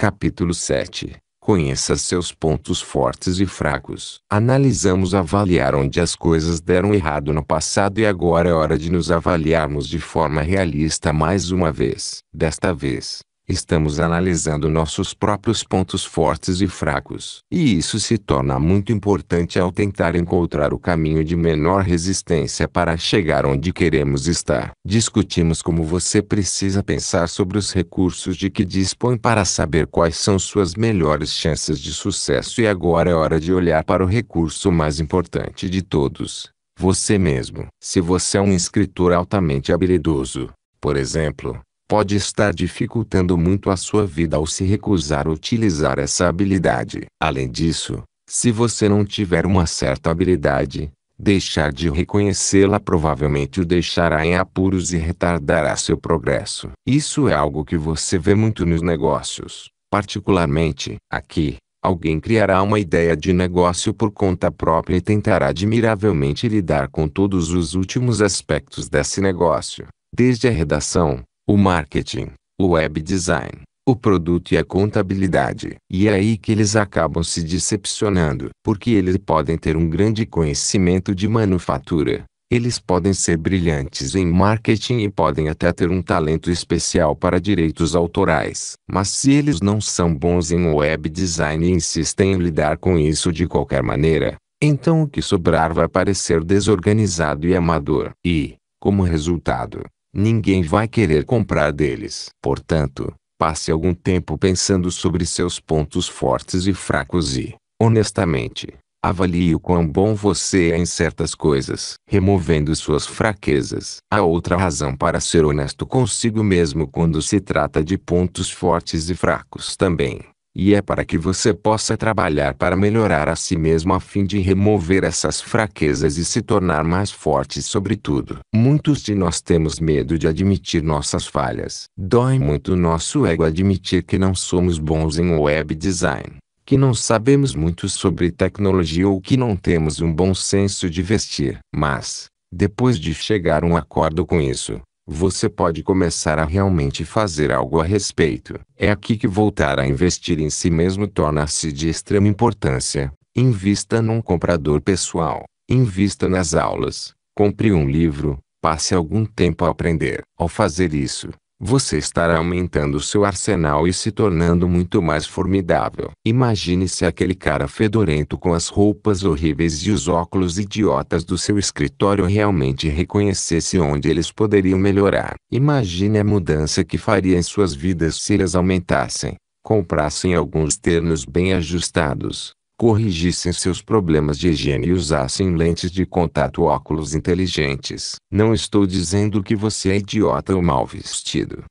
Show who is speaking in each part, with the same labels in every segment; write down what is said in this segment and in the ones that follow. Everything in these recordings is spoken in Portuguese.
Speaker 1: Capítulo 7 Conheça seus pontos fortes e fracos. Analisamos avaliar onde as coisas deram errado no passado e agora é hora de nos avaliarmos de forma realista mais uma vez. Desta vez, Estamos analisando nossos próprios pontos fortes e fracos. E isso se torna muito importante ao tentar encontrar o caminho de menor resistência para chegar onde queremos estar. Discutimos como você precisa pensar sobre os recursos de que dispõe para saber quais são suas melhores chances de sucesso, e agora é hora de olhar para o recurso mais importante de todos. Você mesmo. Se você é um escritor altamente habilidoso, por exemplo, pode estar dificultando muito a sua vida ao se recusar a utilizar essa habilidade. Além disso, se você não tiver uma certa habilidade, deixar de reconhecê-la provavelmente o deixará em apuros e retardará seu progresso. Isso é algo que você vê muito nos negócios, particularmente aqui. Alguém criará uma ideia de negócio por conta própria e tentará admiravelmente lidar com todos os últimos aspectos desse negócio, desde a redação, o marketing, o web design, o produto e a contabilidade. E é aí que eles acabam se decepcionando, porque eles podem ter um grande conhecimento de manufatura, eles podem ser brilhantes em marketing e podem até ter um talento especial para direitos autorais. Mas se eles não são bons em web design e insistem em lidar com isso de qualquer maneira, então o que sobrar vai parecer desorganizado e amador. E, como resultado, ninguém vai querer comprar deles. Portanto, passe algum tempo pensando sobre seus pontos fortes e fracos e, honestamente, avalie o quão bom você é em certas coisas, removendo suas fraquezas. A outra razão para ser honesto consigo mesmo quando se trata de pontos fortes e fracos também e é para que você possa trabalhar para melhorar a si mesmo a fim de remover essas fraquezas e se tornar mais forte, sobretudo. Muitos de nós temos medo de admitir nossas falhas. Dói muito nosso ego admitir que não somos bons em web design, que não sabemos muito sobre tecnologia ou que não temos um bom senso de vestir. Mas, depois de chegar a um acordo com isso, você pode começar a realmente fazer algo a respeito. É aqui que voltar a investir em si mesmo torna-se de extrema importância. Invista num comprador pessoal, invista nas aulas, compre um livro, passe algum tempo a aprender. Ao fazer isso, você estará aumentando seu arsenal e se tornando muito mais formidável. Imagine-se aquele cara fedorento com as roupas horríveis e os óculos idiotas do seu escritório realmente reconhecesse onde eles poderiam melhorar. Imagine a mudança que faria em suas vidas se eles aumentassem, comprassem alguns ternos bem ajustados corrigissem seus problemas de higiene e usassem lentes de contato óculos inteligentes. Não estou dizendo que você é idiota ou mal vestido.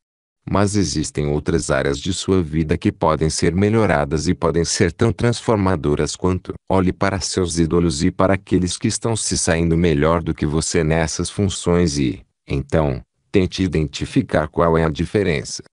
Speaker 1: Mas existem outras áreas de sua vida que podem ser melhoradas e podem ser tão transformadoras quanto. Olhe para seus ídolos e para aqueles que estão se saindo melhor do que você nessas funções e, então, tente identificar qual é a diferença.